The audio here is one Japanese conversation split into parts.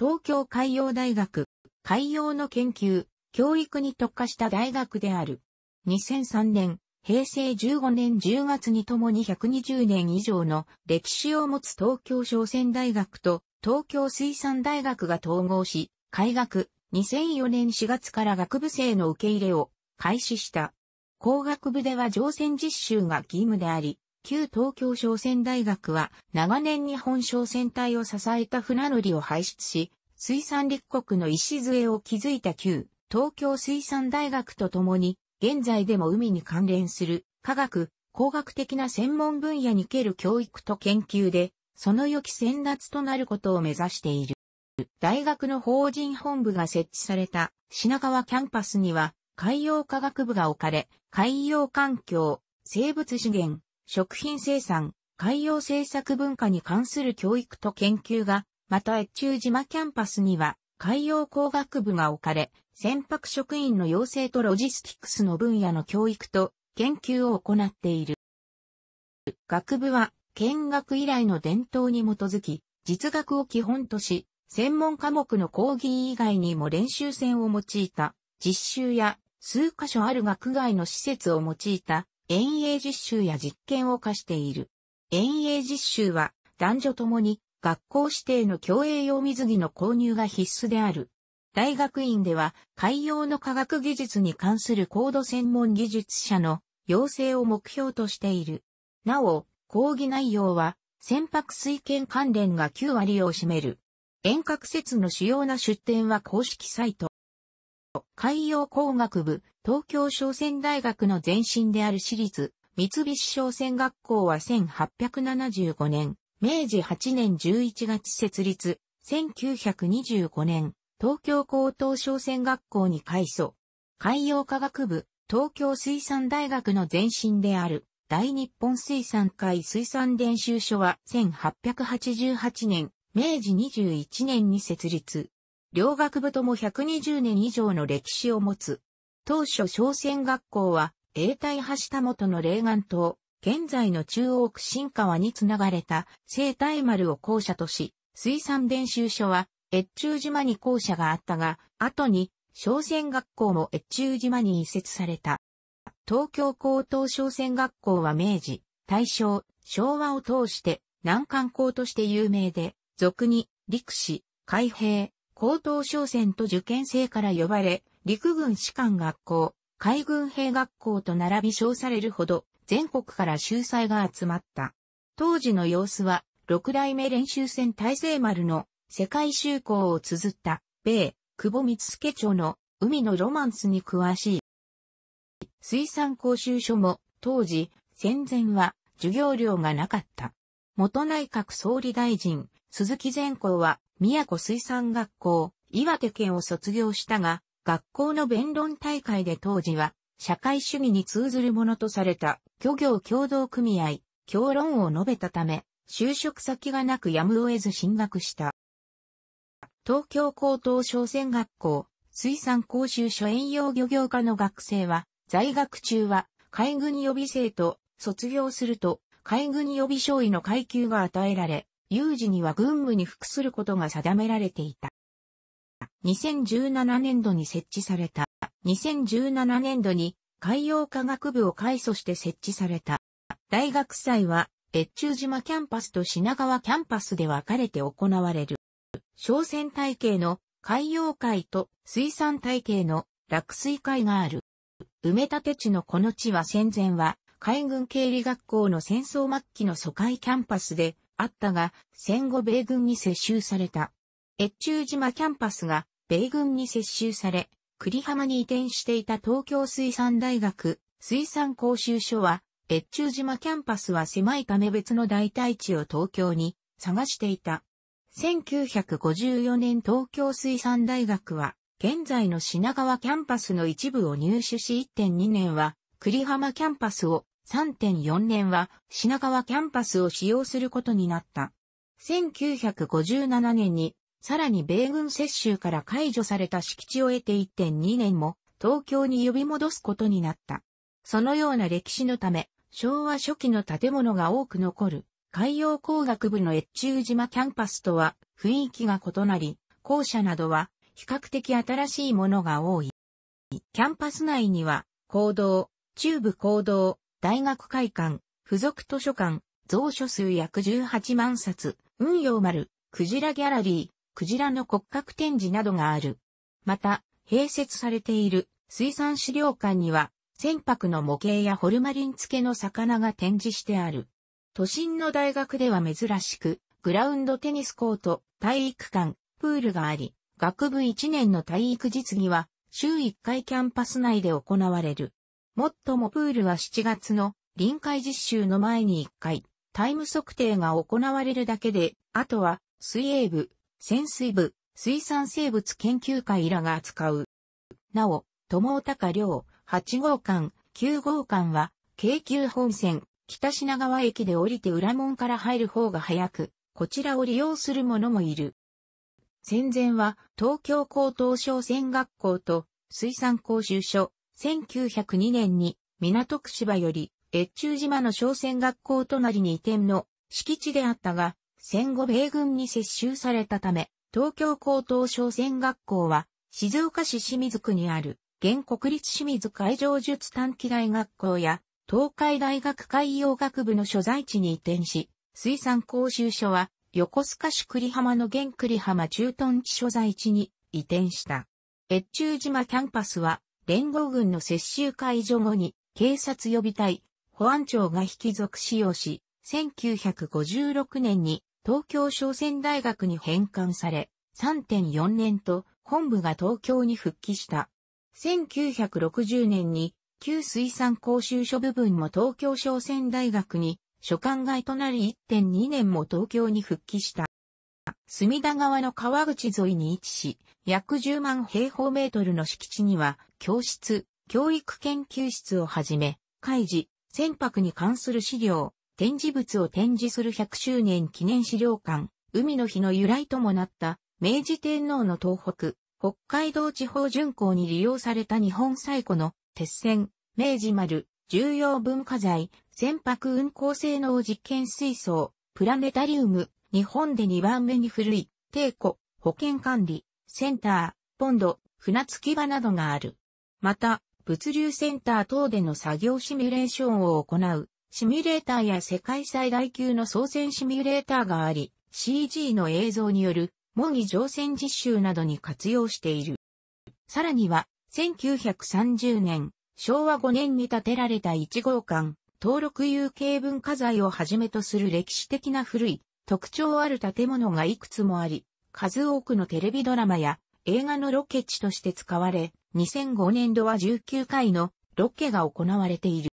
東京海洋大学、海洋の研究、教育に特化した大学である。2003年、平成15年10月にともに120年以上の歴史を持つ東京商船大学と東京水産大学が統合し、開学、2004年4月から学部生の受け入れを開始した。工学部では乗船実習が義務であり、旧東京商船大学は長年日本商船隊を支えた船乗りを輩出し、水産立国の礎を築いた旧東京水産大学とともに、現在でも海に関連する科学、工学的な専門分野にける教育と研究で、その良き先達となることを目指している。大学の法人本部が設置された品川キャンパスには海洋科学部が置かれ、海洋環境、生物資源、食品生産、海洋政策文化に関する教育と研究が、また越中島キャンパスには、海洋工学部が置かれ、船舶職員の養成とロジスティクスの分野の教育と研究を行っている。学部は、見学以来の伝統に基づき、実学を基本とし、専門科目の講義以外にも練習船を用いた、実習や数箇所ある学外の施設を用いた遠泳実習や実験を課している。遠泳実習は男女ともに学校指定の共泳用水着の購入が必須である。大学院では海洋の科学技術に関する高度専門技術者の養成を目標としている。なお、講義内容は船舶水権関連が9割を占める。遠隔説の主要な出典は公式サイト。海洋工学部、東京商船大学の前身である私立、三菱商船学校は1875年、明治8年11月設立、1925年、東京高等商船学校に改祖。海洋科学部、東京水産大学の前身である、大日本水産会水産練習所は1888年、明治21年に設立。両学部とも120年以上の歴史を持つ。当初商船学校は、永代橋田元の霊岸島、現在の中央区新川につながれた生大丸を校舎とし、水産練習所は越中島に校舎があったが、後に商船学校も越中島に移設された。東京高等商船学校は明治、大正、昭和を通して南関校として有名で、俗に陸士、海兵、高等商船と受験生から呼ばれ、陸軍士官学校、海軍兵学校と並び称されるほど、全国から秀才が集まった。当時の様子は、六代目練習船大勢丸の世界修行を綴った、米、久保光助町の海のロマンスに詳しい。水産講習所も、当時、戦前は授業料がなかった。元内閣総理大臣、鈴木善光は、宮古水産学校、岩手県を卒業したが、学校の弁論大会で当時は、社会主義に通ずるものとされた漁業協同組合、協論を述べたため、就職先がなくやむを得ず進学した。東京高等商船学校、水産講習所遠洋漁業科の学生は、在学中は海軍予備生と卒業すると海軍予備少尉の階級が与えられ、有事には軍務に服することが定められていた。2017年度に設置された。2017年度に海洋科学部を改組して設置された。大学祭は、越中島キャンパスと品川キャンパスで分かれて行われる。商船体系の海洋会と水産体系の落水会がある。埋め立て地のこの地は戦前は海軍経理学校の戦争末期の疎開キャンパスであったが、戦後米軍に接収された。越中島キャンパスが米軍に接収され、栗浜に移転していた東京水産大学水産講習所は、越中島キャンパスは狭いため別の代替地を東京に探していた。1954年東京水産大学は、現在の品川キャンパスの一部を入手し1.2年は、栗浜キャンパスを3.4年は品川キャンパスを使用することになった。1957年に、さらに米軍接収から解除された敷地を得て1.2年も東京に呼び戻すことになった。そのような歴史のため、昭和初期の建物が多く残る海洋工学部の越中島キャンパスとは雰囲気が異なり、校舎などは比較的新しいものが多い。キャンパス内には、行動、中部行動、大学会館、付属図書館、蔵書数約18万冊、運用丸、クジラギャラリー、クジラの骨格展示などがある。また、併設されている水産資料館には、船舶の模型やホルマリン漬けの魚が展示してある。都心の大学では珍しく、グラウンドテニスコート、体育館、プールがあり、学部1年の体育実技は、週1回キャンパス内で行われる。もっともプールは7月の臨海実習の前に1回、タイム測定が行われるだけで、あとは水泳部、潜水部、水産生物研究会らが扱う。なお、友高寮、8号館、9号館は、京急本線、北品川駅で降りて裏門から入る方が早く、こちらを利用する者もいる。戦前は東京高等商船学校と水産講習所、1902年に港区芝より越中島の商船学校隣に移転の敷地であったが、戦後米軍に接収されたため、東京高等商船学校は静岡市清水区にある現国立清水海上術短期大学校や東海大学海洋学部の所在地に移転し、水産講習所は横須賀市栗浜の現栗浜駐屯地所在地に移転した。越中島キャンパスは連合軍の接収解除後に、警察予備隊、保安庁が引き続使用し、1956年に東京商船大学に返還され、3.4年と本部が東京に復帰した。1960年に旧水産公衆所部分も東京商船大学に所管外となり1.2年も東京に復帰した。隅田川の川口沿いに位置し、約10万平方メートルの敷地には教室、教育研究室をはじめ、開示、船舶に関する資料、展示物を展示する100周年記念資料館、海の日の由来ともなった明治天皇の東北、北海道地方巡航に利用された日本最古の鉄線、明治丸、重要文化財、船舶運航性能実験水槽、プラネタリウム、日本で2番目に古い、帝庫、保険管理、センター、ポンド、船着き場などがある。また、物流センター等での作業シミュレーションを行う、シミュレーターや世界最大級の操船シミュレーターがあり、CG の映像による模擬乗船実習などに活用している。さらには、1930年、昭和5年に建てられた1号館、登録有形文化財をはじめとする歴史的な古い、特徴ある建物がいくつもあり、数多くのテレビドラマや映画のロケ地として使われ、2005年度は19回のロケが行われている。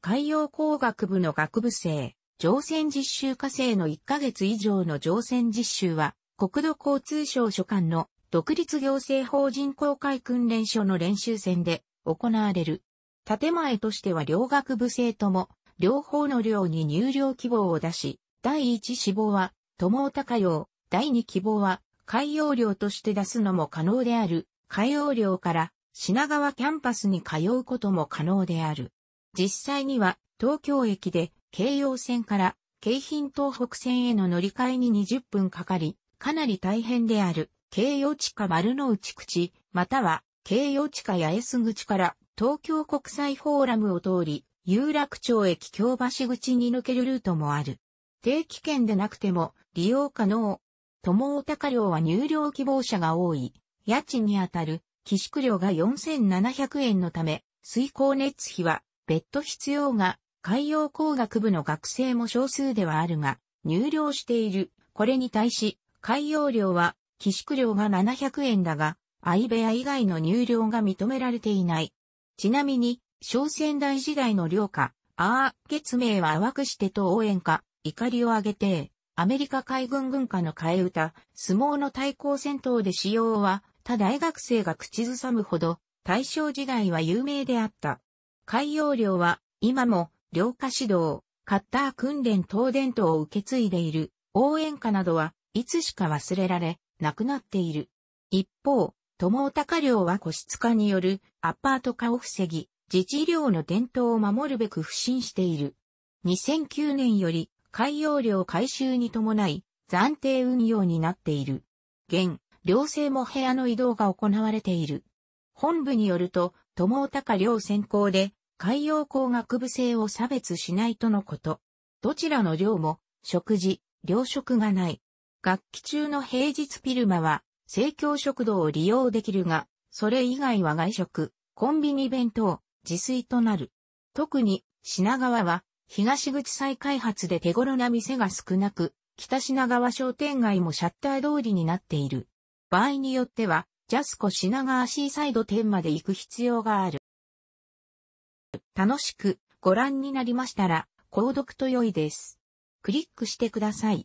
海洋工学部の学部生、乗船実習課生の1ヶ月以上の乗船実習は、国土交通省所管の独立行政法人公開訓練所の練習船で行われる。建前としては両学部生とも、両方の寮に入寮希望を出し、第一志望は、友尾高洋、第二希望は、海洋寮として出すのも可能である、海洋寮から品川キャンパスに通うことも可能である。実際には東京駅で京葉線から京浜東北線への乗り換えに20分かかり、かなり大変である京葉地下丸の内口、または京葉地下八重洲口から東京国際フォーラムを通り、有楽町駅京橋口に抜けるルートもある。定期券でなくても利用可能。友岡高寮は入寮希望者が多い家賃にあたる寄宿料が4700円のため、水光熱費は別途必要が、海洋工学部の学生も少数ではあるが、入寮している。これに対し、海洋料は、寄宿料が700円だが、相部屋以外の入寮が認められていない。ちなみに、小船大時代の寮下、ああ、月名は淡くしてと応援か、怒りを上げて、アメリカ海軍軍歌の替え歌、相撲の対抗戦闘で使用は、他大学生が口ずさむほど、大正時代は有名であった。海洋寮は、今も、寮家指導、カッター訓練等伝統を受け継いでいる、応援歌などは、いつしか忘れられ、なくなっている。一方、友高寮は個室化によるアパート化を防ぎ、自治寮の伝統を守るべく不審している。2009年より海洋寮改修に伴い暫定運用になっている。現、寮生も部屋の移動が行われている。本部によると、友高両専攻で、海洋工学部生を差別しないとのこと。どちらの寮も、食事、糧食がない。学期中の平日ルマは、生協食堂を利用できるが、それ以外は外食、コンビニ弁当、自炊となる。特に、品川は、東口再開発で手頃な店が少なく、北品川商店街もシャッター通りになっている。場合によっては、ジャスコ品川シーサイド店まで行く必要がある。楽しくご覧になりましたら、購読と良いです。クリックしてください。